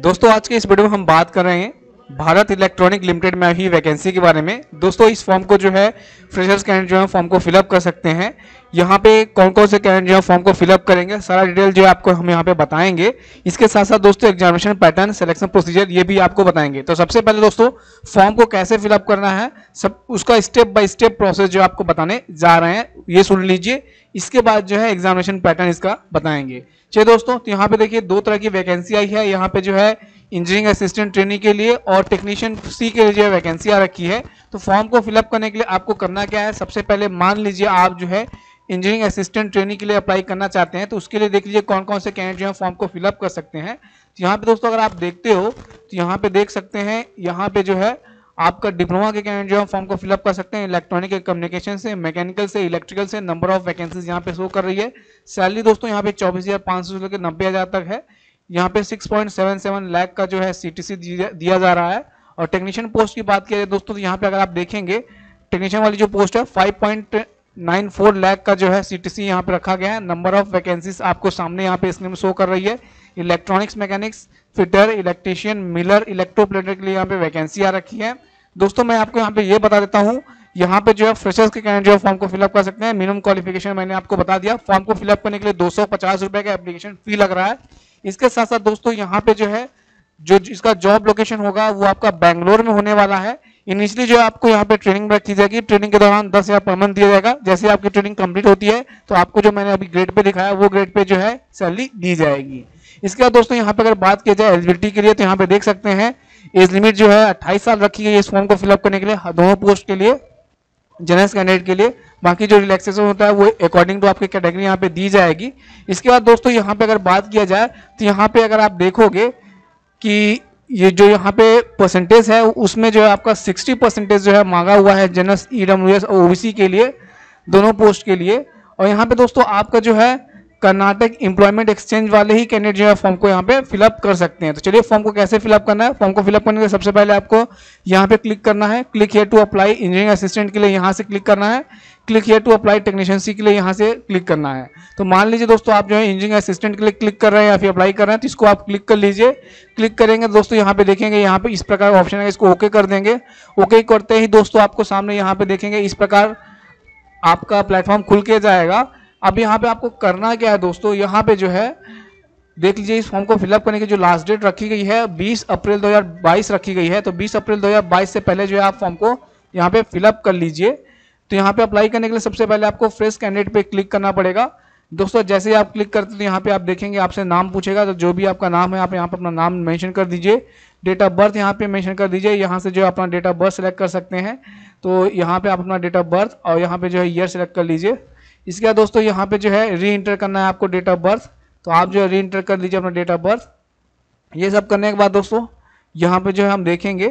दोस्तों आज के इस वीडियो में हम बात कर रहे हैं भारत इलेक्ट्रॉनिक लिमिटेड में ही वैकेंसी के बारे में दोस्तों इस फॉर्म को जो है फ्रेशर्स कैंडिडेट जो है फॉर्म को फिलअप कर सकते हैं यहाँ पे कौन कौन से कैंडिडेट जो है फॉर्म को फिलअप करेंगे सारा डिटेल जो है आपको हम यहाँ पे बताएंगे इसके साथ साथ दोस्तों एग्जामिनेशन पैटर्न सिलेक्शन प्रोसीजर ये भी आपको बताएंगे तो सबसे पहले दोस्तों फॉर्म को कैसे फिलअप करना है सब उसका स्टेप बाय स्टेप प्रोसेस जो आपको बताने जा रहे हैं ये सुन लीजिए इसके बाद जो है एग्जामिनेशन पैटर्न इसका बताएंगे चलिए दोस्तों तो यहाँ पे देखिए दो तरह की वैकेंसी आई है यहाँ पे जो है इंजीनियरिंग असिस्टेंट ट्रेनिंग के लिए और टेक्नीशियन सी के लिए जो है वैकेंसी आ रखी है तो फॉर्म को फिलअप करने के लिए आपको करना क्या है सबसे पहले मान लीजिए आप जो है इंजीनियरिंग असिस्टेंट ट्रेनिंग के लिए अप्लाई करना चाहते हैं तो उसके लिए देख लीजिए कौन कौन से कैंडिडेट जो है फॉर्म को फिलअप कर सकते हैं तो यहाँ पे दोस्तों अगर आप देखते हो तो यहाँ पे देख सकते हैं यहाँ पे जो है आपका डिप्लोमा के कैंडिडेट जो है फॉर्म को फिलअप कर सकते हैं इलेक्ट्रॉनिक कम्युनिकेशन से मैकेनिकल से इलेक्ट्रिकल से नंबर ऑफ वैकेंसीज यहाँ पे शो कर रही है सैलरी दोस्तों यहाँ पे चौबीस हज़ार पाँच सौ से लेकर नब्बे हज़ार तक है यहाँ पे 6.77 लाख का जो है सीटीसी दिया जा रहा है और टेक्नीशियन पोस्ट की बात किया जाए दोस्तों तो यहाँ पे अगर आप देखेंगे टेक्नीशियन वाली जो पोस्ट है 5.94 लाख का जो है सीटीसी यहाँ पे रखा गया है नंबर ऑफ वैकेंसीज आपको सामने यहाँ पे में शो कर रही है electronics mechanics fitter electrician miller electroplater के लिए यहाँ पे वैकेंसी आ रखी है दोस्तों मैं आपको यहाँ पे ये बता देता हूँ यहाँ पे जो है फ्रेशर्स के कैंड जो फॉर्म को फिलअप कर सकते हैं मिनिमम क्वालिफिकेशन मैंने आपको बता दिया फॉर्म को फिलअप करने के लिए दो सौ पचास रुपए का एप्लीकेशन फी लग रहा है इसके साथ साथ दोस्तों यहाँ पे जो है जो इसका जॉब लोकेशन होगा वो आपका बैंगलोर में होने वाला है इनिशियली जो आपको यहाँ पे ट्रेनिंग ब्रेक की जाएगी ट्रेनिंग के दौरान दस हजार पर मंथ दिया जाएगा जैसे आपकी ट्रेनिंग कंप्लीट होती है तो आपको जो मैंने अभी ग्रेड पे दिखाया वो ग्रेड पे जो है सैलरी दी जाएगी इसके बाद दोस्तों यहाँ पे अगर बात की जाए एलिजिबिलिटी के लिए तो यहाँ पे देख सकते हैं एज लिमिट जो है अट्ठाईस साल रखी गई इस फॉर्म को फिलअप करने के लिए दोनों पोस्ट के लिए जनरल कैंडिडेट के लिए बाकी जो रिलैक्सेशन होता है वो अकॉर्डिंग टू आपकी कैटेगरी यहाँ पे दी जाएगी इसके बाद दोस्तों यहाँ पे अगर बात किया जाए तो यहाँ पे अगर आप देखोगे कि ये जो यहाँ पे परसेंटेज है उसमें जो है आपका 60 परसेंटेज जो है मांगा हुआ है जनरल ई डब्ल्यू एस और ओ के लिए दोनों पोस्ट के लिए और यहाँ पे दोस्तों आपका जो है कर्नाटक एम्प्लॉयमेंट एक्सचेंज वाले ही कैंडिडेट जो है फॉर्म को यहाँ पे फिलअप कर सकते हैं तो चलिए फॉर्म को कैसे फिलअप करना है फॉर्म को फिलअप करने के लिए सबसे पहले आपको यहाँ पे क्लिक करना है click here to apply engineering assistant के लिए यहाँ से क्लिक करना है click here to apply technician C के लिए यहाँ से क्लिक करना है तो मान लीजिए दोस्तों आप जो है इंजीनियरिंग असिस्टेंट के लिए क्लिक कर रहे हैं या फिर अप्लाई कर रहे हैं तो इसको आप क्लिक कर लीजिए क्लिक करेंगे तो दोस्तों यहाँ पे देखेंगे यहाँ पे इस प्रकार का ऑप्शन है इसको ओके कर देंगे ओके करते ही दोस्तों आपको सामने यहाँ पे देखेंगे इस प्रकार आपका प्लेटफॉर्म खुल के जाएगा अब यहाँ पे आपको करना क्या है दोस्तों यहाँ पे जो है देख लीजिए इस फॉर्म को फिलअप करने की जो लास्ट डेट रखी गई है 20 अप्रैल 2022 रखी गई है तो 20 अप्रैल 2022 से पहले जो है आप फॉर्म को यहाँ पे फिलअप कर लीजिए तो यहाँ पे अप्लाई करने के लिए सबसे पहले आपको फ्रेश कैंडिडेट पे क्लिक करना पड़ेगा दोस्तों जैसे ही आप क्लिक करते तो यहाँ पे आप देखेंगे आपसे नाम पूछेगा तो जो भी आपका नाम है आप यहाँ पर अपना नाम मैंशन कर दीजिए डेट ऑफ बर्थ यहाँ पे मैंशन कर दीजिए यहाँ से जो अपना डेट ऑफ बर्थ सेलेक्ट कर सकते हैं तो यहाँ पे आप अपना डेट ऑफ बर्थ और यहाँ पे जो है ईयर सेलेक्ट कर लीजिए इसके बाद दोस्तों यहाँ पे जो है री इंटर करना है आपको डेट ऑफ बर्थ तो आप जो है री इंटर कर दीजिए अपना डेट ऑफ बर्थ ये सब करने के बाद दोस्तों यहाँ पे जो है हम देखेंगे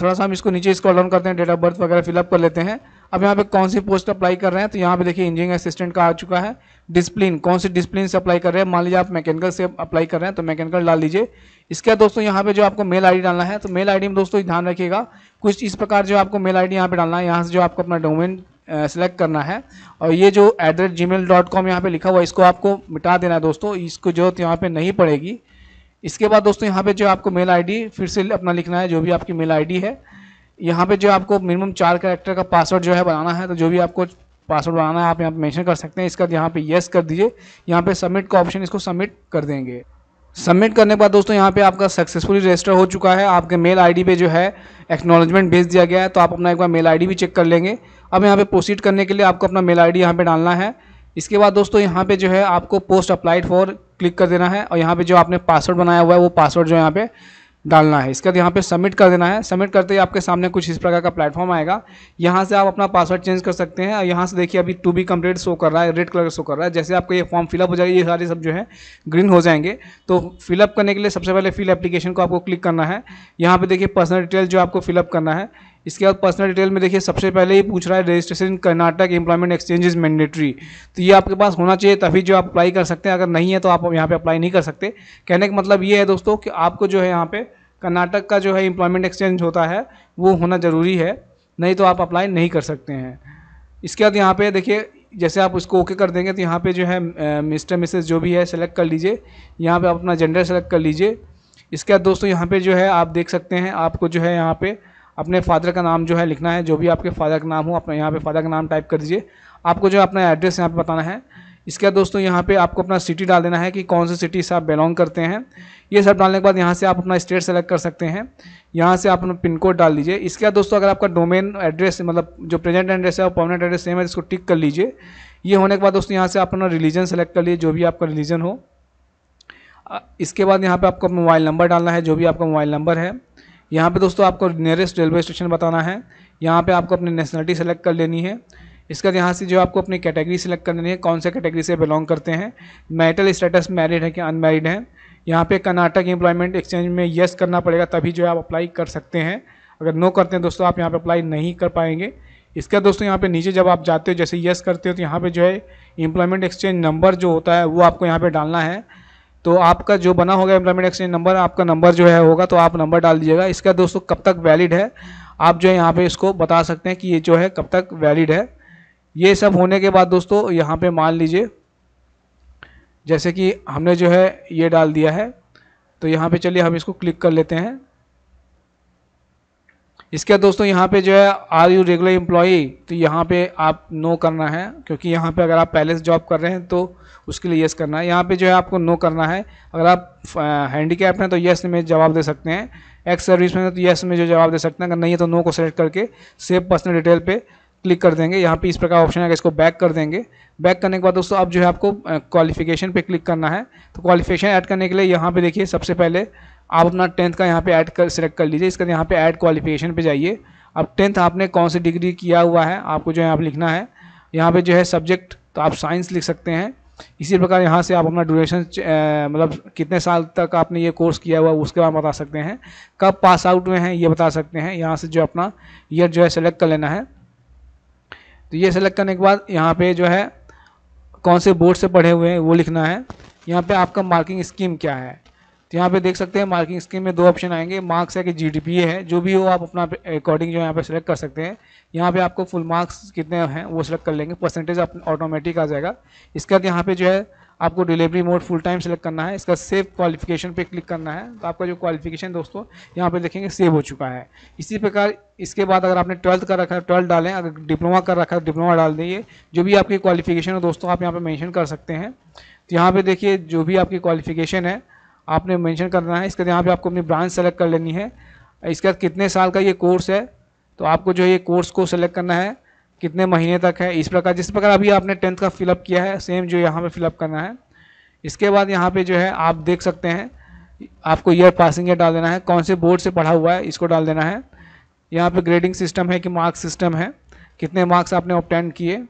थोड़ा सा हम इसको नीचे स्क्रॉल डाउन करते हैं डेट ऑफ बर्थ वगैरह फिलअप कर लेते हैं अब यहाँ पे कौन सी पोस्ट अप्लाई कर रहे हैं तो यहाँ पे देखिए इंजीनियर असिस्टेंट का आ चुका है डिसप्लिन कौन सी डिसप्लिन से अप्लाई कर रहे हैं मान लीजिए आप मैकेनिकल से अप्लाई कर रहे हैं तो मैकेनिकल डाल लीजिए इसके बाद दोस्तों यहाँ पे जो आपको मेल आई डालना है तो मेल आई में दोस्तों ध्यान रखिएगा कुछ इस प्रकार जो आपको मेल डी यहाँ पे डालना है यहाँ से जो आपको अपना डोमेन सेलेक्ट करना है और ये जो at the rate gmail dot com यहाँ पर लिखा हुआ है इसको आपको मिटा देना है दोस्तों इसको जरूरत यहाँ पर नहीं पड़ेगी इसके बाद दोस्तों यहाँ पे जो आपको मेल आईडी फिर से अपना लिखना है जो भी आपकी मेल आईडी है यहाँ पे जो आपको मिनिमम चार करेक्टर का पासवर्ड जो है बनाना है तो जो भी आपको पासवर्ड बनाना है आप यहाँ पर मैंशन कर सकते हैं इसका यहाँ पर येस कर दीजिए यहाँ पर सबमिट का ऑप्शन इसको सबमिट कर देंगे सबमिट करने के बाद दोस्तों यहाँ पे आपका सक्सेसफुली रजिस्टर हो चुका है आपके मेल आईडी पे जो है एक्नॉलेजमेंट भेज दिया गया है तो आप अपना एक बार मेल आईडी भी चेक कर लेंगे अब यहाँ पे प्रोसीड करने के लिए आपको अपना मेल आई डी यहाँ पर डालना है इसके बाद दोस्तों यहाँ पे जो है आपको पोस्ट अप्लाइड फॉर क्लिक कर देना है और यहाँ पे जो आपने पासवर्ड बनाया हुआ है वो पासवर्ड जो यहाँ पे डालना है इसके बाद यहाँ पे सबमिट कर देना है सबमिट करते ही आपके सामने कुछ इस प्रकार का प्लेटफॉर्म आएगा यहाँ से आप अपना पासवर्ड चेंज कर सकते हैं और यहाँ से देखिए अभी टू बी कम्प्लीट शो कर रहा है रेड कलर शो कर रहा है जैसे आपका ये फॉर्म फिलअप हो जाएगा ये सारे सब जो है ग्रीन हो जाएंगे तो फिलअप करने के लिए सबसे पहले फिल एप्लीकेशन को आपको क्लिक करना है यहाँ पर देखिए पर्सनल डिटेल जो आपको फिलअप करना है इसके बाद पर्सनल डिटेल में देखिए सबसे पहले ही पूछ रहा है registration Karnataka employment exchange is mandatory तो ये आपके पास होना चाहिए तभी जो आप अप्लाई कर सकते हैं अगर नहीं है तो आप यहाँ पर अप्लाई नहीं कर सकते कहने का मतलब ये है दोस्तों कि आपको जो है यहाँ पर कर्नाटक का जो है एम्प्लॉयमेंट एक्सचेंज होता है वो होना ज़रूरी है नहीं तो आप अप्लाई नहीं कर सकते हैं इसके बाद यहाँ पर देखिए जैसे आप उसको ओके कर देंगे तो यहाँ पे जो है मिस्टर मिसेज जो भी है सेलेक्ट कर लीजिए यहाँ पे आप अपना जेंडर सेलेक्ट कर लीजिए इसके बाद दोस्तों यहाँ पे जो है आप देख सकते हैं आपको जो है यहाँ पे अपने फादर का नाम जो है लिखना है जो भी आपके फादर का नाम हो अपना यहाँ पे फादर का नाम टाइप कर दीजिए आपको जो है अपना एड्रेस यहाँ पे बताना है इसके बाद दोस्तों यहाँ पे आपको अपना सिटी डाल देना है कि कौन से सिटी से आप बिलोंग करते हैं ये सब डालने के बाद यहाँ से आप अपना स्टेट सेलेक्ट कर सकते हैं यहाँ से आप अपना पिन कोड डाल दीजिए इसके बाद दोस्तों अगर आपका डोमेन एड्रेस मतलब जो प्रेजेंट एड्रेस है और परमानेंट एड्रेस सेम है इसको टिक कर लीजिए ये होने के बाद दोस्तों यहाँ से आप अपना रिलीजन सेलेक्ट कर लीजिए जो भी आपका रिलीजन हो इसके बाद यहाँ पर आपको मोबाइल नंबर डालना है जो भी आपका मोबाइल नंबर है यहाँ पे दोस्तों आपको नियरेस्ट रेलवे स्टेशन बताना है यहाँ पे आपको अपनी नेशनलिटी सेलेक्ट कर लेनी है इसका यहाँ से जो आपको अपनी कैटेगरी सेलेक्ट कर लेनी है कौन से कैटेगरी से बिलोंग करते हैं मैरिटल स्टेटस मैरिड है कि अनमैरिड है यहाँ पे कर्नाटक एम्प्लॉयमेंट एक्सचेंज में येस करना पड़ेगा तभी जो है आप अप्लाई कर सकते हैं अगर नो करते हैं दोस्तों आप यहाँ पर अप्लाई नहीं कर पाएंगे इसका दोस्तों यहाँ पे नीचे जब आप जाते हो जैसे यस करते हो तो यहाँ पे जो है एम्प्लॉयमेंट एक्सचेंज नंबर जो होता है वो आपको यहाँ पे डालना है तो आपका जो बना होगा एम्प्लॉयमेंट एक्सचेंज नंबर आपका नंबर जो है होगा तो आप नंबर डाल दीजिएगा इसका दोस्तों कब तक वैलिड है आप जो है यहाँ पे इसको बता सकते हैं कि ये जो है कब तक वैलिड है ये सब होने के बाद दोस्तों यहाँ पे मान लीजिए जैसे कि हमने जो है ये डाल दिया है तो यहाँ पे चलिए हम इसको क्लिक कर लेते हैं इसके बाद दोस्तों यहाँ पे जो है आर यू रेगुलर एम्प्लॉई तो यहाँ पे आप नो करना है क्योंकि यहाँ पे अगर आप पहले से जॉब कर रहे हैं तो उसके लिए यस करना है यहाँ पे जो है आपको नो करना है अगर आप हैंडी हैं तो यस में जवाब दे सकते हैं एक्स सर्विस में तो यस में जो जवाब दे सकते हैं अगर नहीं है तो नो को सेलेक्ट करके सेव पर्सनल डिटेल पर क्लिक कर देंगे यहाँ पे इस प्रकार ऑप्शन आएगा इसको बैक कर देंगे बैक करने के बाद दोस्तों अब जो है आपको क्वालिफिकेशन पे क्लिक करना है तो क्वालिफिकेशन ऐड करने के लिए यहाँ पे देखिए सबसे पहले आप अपना टेंथ का यहाँ पे ऐड कर सिलेक्ट कर लीजिए इसके यहाँ पे ऐड क्वालिफिकेशन पे जाइए अब टेंथ आपने कौन सी डिग्री किया हुआ है आपको जो है आप लिखना है यहाँ पे जो है सब्जेक्ट तो आप साइंस लिख सकते हैं इसी प्रकार यहाँ से आप अपना ड्यूरेशन मतलब कितने साल तक आपने ये कोर्स किया हुआ उसके बारे में बता सकते हैं कब पास आउट हुए हैं ये बता सकते हैं यहाँ से जो अपना ईयर जो है सेलेक्ट कर लेना है तो ये सेलेक्ट करने के बाद यहाँ पे जो है कौन से बोर्ड से पढ़े हुए हैं वो लिखना है यहाँ पे आपका मार्किंग स्कीम क्या है तो यहाँ पे देख सकते हैं मार्किंग स्कीम में दो ऑप्शन आएंगे मार्क्स है कि जी है जो भी हो आप अपना अकॉर्डिंग जो यहाँ पे सेलेक्ट कर सकते हैं यहाँ पे आपको फुल मार्क्स कितने हैं वो सिलेक्ट कर लेंगे परसेंटेज ऑटोमेटिक आ जाएगा इसके बाद यहाँ पे जो है आपको delivery mode full time select करना है इसका सेव क्वालिफिकेशन पे क्लिक करना है तो आपका जो क्वालिफिकेशन दोस्तों यहाँ पे देखेंगे सेव हो चुका है इसी प्रकार इसके बाद अगर आपने ट्वेल्थ कर रखा है ट्वेल्थ डालें अगर डिप्लोमा कर रखा है डिप्लोमा डाल देंगे जो भी आपकी क्वालिफिकेशन है दोस्तों आप यहाँ पर मैंशन कर सकते हैं तो यहाँ पर देखिए जो भी आपकी क्वालिफिकेशन है आपने मेंशन करना है इसके बाद यहाँ पे आपको अपनी ब्रांच सेलेक्ट कर लेनी है इसके बाद कितने साल का ये कोर्स है तो आपको जो है ये कोर्स को सेलेक्ट करना है कितने महीने तक है इस प्रकार जिस प्रकार अभी आपने टेंथ का फिलअप किया है सेम जो यहाँ पर फिलअप करना है इसके बाद यहाँ पर जो है आप देख सकते हैं आपको ईयर पासिंग ईयर डाल देना है कौन से बोर्ड से पढ़ा हुआ है इसको डाल देना है यहाँ पर ग्रेडिंग सिस्टम है कि मार्क्स सिस्टम है कितने मार्क्स आपने ऑप्टेंड किए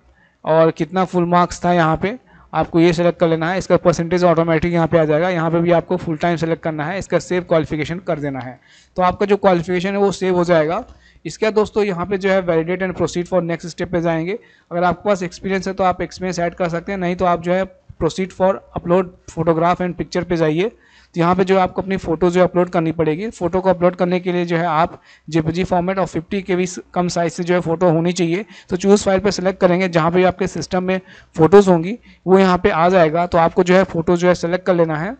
और कितना फुल मार्क्स था यहाँ पर आपको ये सेलेक्ट कर लेना है इसका परसेंटेज ऑटोमेटिक यहाँ पे आ जाएगा यहाँ पे भी आपको फुल टाइम सेलेक्ट करना है इसका सेव क्वालिफिकेशन कर देना है तो आपका जो क्वालिफिकेशन है वो सेव हो जाएगा इसके बाद दोस्तों यहाँ पे जो है validate and proceed for next step पे जाएंगे अगर आपके पास एक्सपीरियंस है तो आप एक्सपीरियंस ऐड कर सकते हैं नहीं तो आप जो है proceed for upload photograph and picture पे जाइए तो यहाँ पे जो है आपको अपनी फ़ोटो जो अपलोड करनी पड़ेगी फ़ोटो को अपलोड करने के लिए जो है आप जेपीजी फॉर्मेट और 50 के भी कम साइज से जो है फ़ोटो होनी चाहिए तो चूज़ फाइल पर सिलेक्ट करेंगे जहाँ पे आपके सिस्टम में फ़ोटोज़ होंगी वो यहाँ पे आ जाएगा तो आपको जो है फ़ोटो जो है सेलेक्ट कर लेना है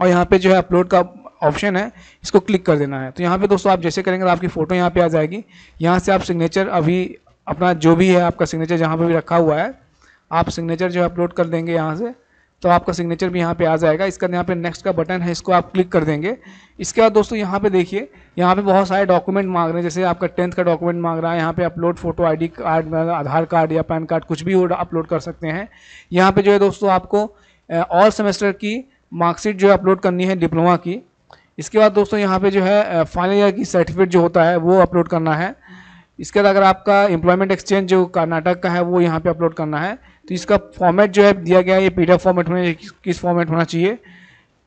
और यहाँ पे जो है अपलोड का ऑप्शन है इसको क्लिक कर देना है तो यहाँ पे दोस्तों आप जैसे करेंगे तो आपकी फ़ोटो यहाँ पे आ जाएगी यहाँ से आप सिग्नेचर अभी अपना जो भी है आपका सिग्नेचर जहाँ पे भी रखा हुआ है आप सिग्नेचर जो है अपलोड कर देंगे यहाँ से तो आपका सिग्नेचर भी यहाँ पे आ जाएगा इसका यहाँ पे नेक्स्ट का बटन है इसको आप क्लिक कर देंगे इसके बाद दोस्तों यहाँ पे देखिए यहाँ पे बहुत सारे डॉक्यूमेंट मांग रहे हैं जैसे आपका टेंथ का डॉक्यूमेंट मांग रहा है यहाँ पे upload photo ID card Aadhaar card या पैन कार्ड कुछ भी हो अपलोड कर सकते हैं यहाँ पर जो है दोस्तों आपको ऑल सेमेस्टर की मार्कशीट जो है अपलोड करनी है डिप्लोमा की इसके बाद दोस्तों यहाँ पर जो है फाइनल ईयर की सर्टिफिकेट जो होता है वो अपलोड करना है इसके बाद अगर आपका एम्प्लॉयमेंट एक्सचेंज जो कर्नाटक का है वो यहाँ पर अपलोड करना है तो इसका फॉर्मेट जो है दिया गया है ये पी फॉर्मेट में किस फॉर्मेट होना चाहिए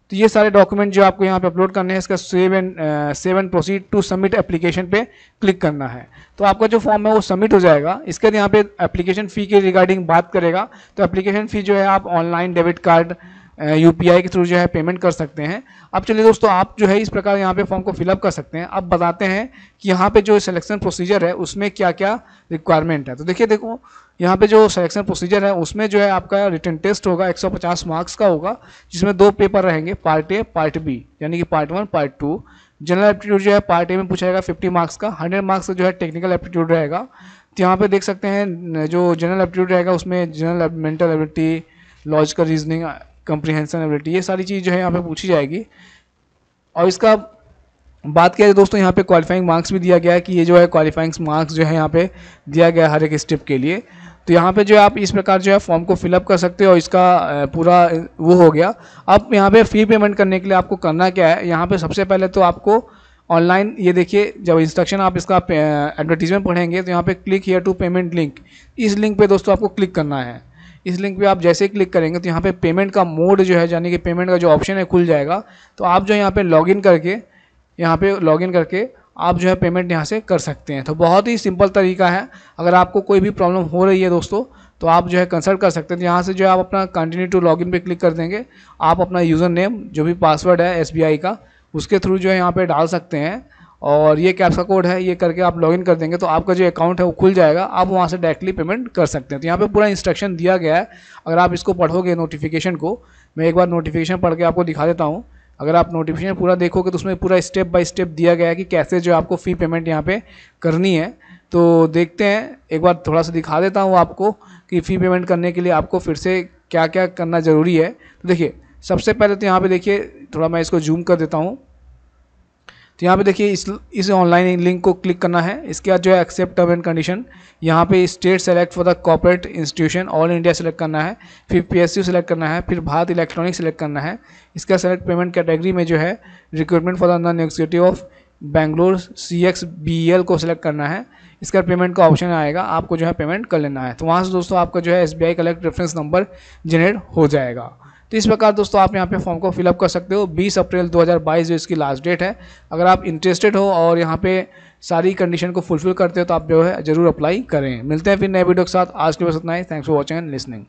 तो ये सारे डॉक्यूमेंट जो आपको यहाँ पे अपलोड करने हैं इसका save and save and proceed to submit application पे क्लिक करना है तो आपका जो फॉर्म है वो सबमिट हो जाएगा इसके बाद यहाँ पे एप्लीकेशन फ़ी के रिगार्डिंग बात करेगा तो एप्लीकेशन फ़ी जो है आप ऑनलाइन डेबिट कार्ड यू के थ्रू जो है पेमेंट कर सकते हैं अब चलिए दोस्तों आप जो है इस प्रकार यहाँ पे फॉर्म को फिलअप कर सकते हैं अब बताते हैं कि यहाँ पे जो सिलेक्शन प्रोसीजर है उसमें क्या क्या रिक्वायरमेंट है तो देखिए देखो यहाँ पे जो सिलेक्शन प्रोसीजर है उसमें जो है आपका रिटर्न टेस्ट होगा 150 मार्क्स का होगा जिसमें दो पेपर रहेंगे पार्ट ए पार्ट बी यानी कि part one part two general aptitude जो है पार्ट ए में पूछा जाएगा फिफ्टी मार्क्स का हंड्रेड मार्क्स का जो है टेक्निकल एप्टीट्यूड रहेगा तो यहाँ पर देख सकते हैं जो जनरल एप्टीट्यूड रहेगा उसमें general mental ability logical reasoning comprehension ability ये सारी चीज़ जो है यहाँ पे पूछी जाएगी और इसका बात किया जाए दोस्तों यहाँ पे क्वालिफाइंग मार्क्स भी दिया गया है कि ये जो है क्वालिफाइंग मार्क्स जो है यहाँ पे दिया गया हर एक स्टेप के लिए तो यहाँ पे जो है आप इस प्रकार जो है फॉर्म को फिलअप कर सकते हो और इसका पूरा वो हो गया अब यहाँ पे फ़ी पेमेंट करने के लिए आपको करना क्या है यहाँ पे सबसे पहले तो आपको ऑनलाइन ये देखिए जब इंस्ट्रक्शन आप इसका एडवर्टीजमेंट पढ़ेंगे तो यहाँ पे click here to payment link इस लिंक पे दोस्तों आपको क्लिक करना है इस लिंक पे आप जैसे क्लिक करेंगे तो यहाँ पे पेमेंट का मोड जो है यानी कि पेमेंट का जो ऑप्शन है खुल जाएगा तो आप जो यहाँ पे लॉगिन करके यहाँ पे लॉगिन करके आप जो है पेमेंट यहाँ से कर सकते हैं तो बहुत ही सिंपल तरीका है अगर आपको कोई भी प्रॉब्लम हो रही है दोस्तों तो आप जो है कंसल्ट कर सकते हैं तो यहाँ से जो है आप अपना कंटिन्यू टू लॉगिन पर क्लिक कर देंगे आप अपना यूज़र नेम जो भी पासवर्ड है एस का उसके थ्रू जो है यहाँ पर डाल सकते हैं और ये कैप्स का कोड है ये करके आप लॉगिन कर देंगे तो आपका जो अकाउंट है वो खुल जाएगा आप वहाँ से डायरेक्टली पेमेंट कर सकते हैं तो यहाँ पे पूरा इंस्ट्रक्शन दिया गया है अगर आप इसको पढ़ोगे नोटिफिकेशन को मैं एक बार नोटिफिकेशन पढ़ के आपको दिखा देता हूँ अगर आप नोटिफिकेशन पूरा देखोगे तो उसमें पूरा स्टेप बाई स्टेप दिया गया है कि कैसे जो आपको फ़ी पेमेंट यहाँ पर करनी है तो देखते हैं एक बार थोड़ा सा दिखा देता हूँ आपको कि फ़ी पेमेंट करने के लिए आपको फिर से क्या क्या करना ज़रूरी है तो देखिए सबसे पहले तो यहाँ पर देखिए थोड़ा मैं इसको जूम कर देता हूँ तो यहाँ पे देखिए इस इस ऑनलाइन लिंक को क्लिक करना है इसके बाद जो है एक्सेप्ट टर्म एंड कंडीशन यहाँ पे state select for the corporate institution all India select करना है फिर पीएसयू सेलेक्ट करना है फिर भारत इलेक्ट्रॉनिक सेलेक्ट करना है इसका सेलेक्ट पेमेंट कैटेगरी में जो है recruitment for the non executive of Bangalore C X B L को सेलेक्ट करना है इसका पेमेंट का ऑप्शन आएगा आपको जो है पेमेंट कर लेना है तो वहाँ से दोस्तों आपका जो है S B I collect reference number generate हो जाएगा तो इस प्रकार दोस्तों आप यहाँ पे फॉर्म को फिलअप कर सकते हो 20 अप्रैल 2022 जो इसकी लास्ट डेट है अगर आप इंटरेस्टेड हो और यहाँ पे सारी कंडीशन को फुलफिल करते हो तो आप जो है ज़रूर अप्लाई करें मिलते हैं फिर नए वीडियो के साथ आज के बस इतना ही thanks for watching and listening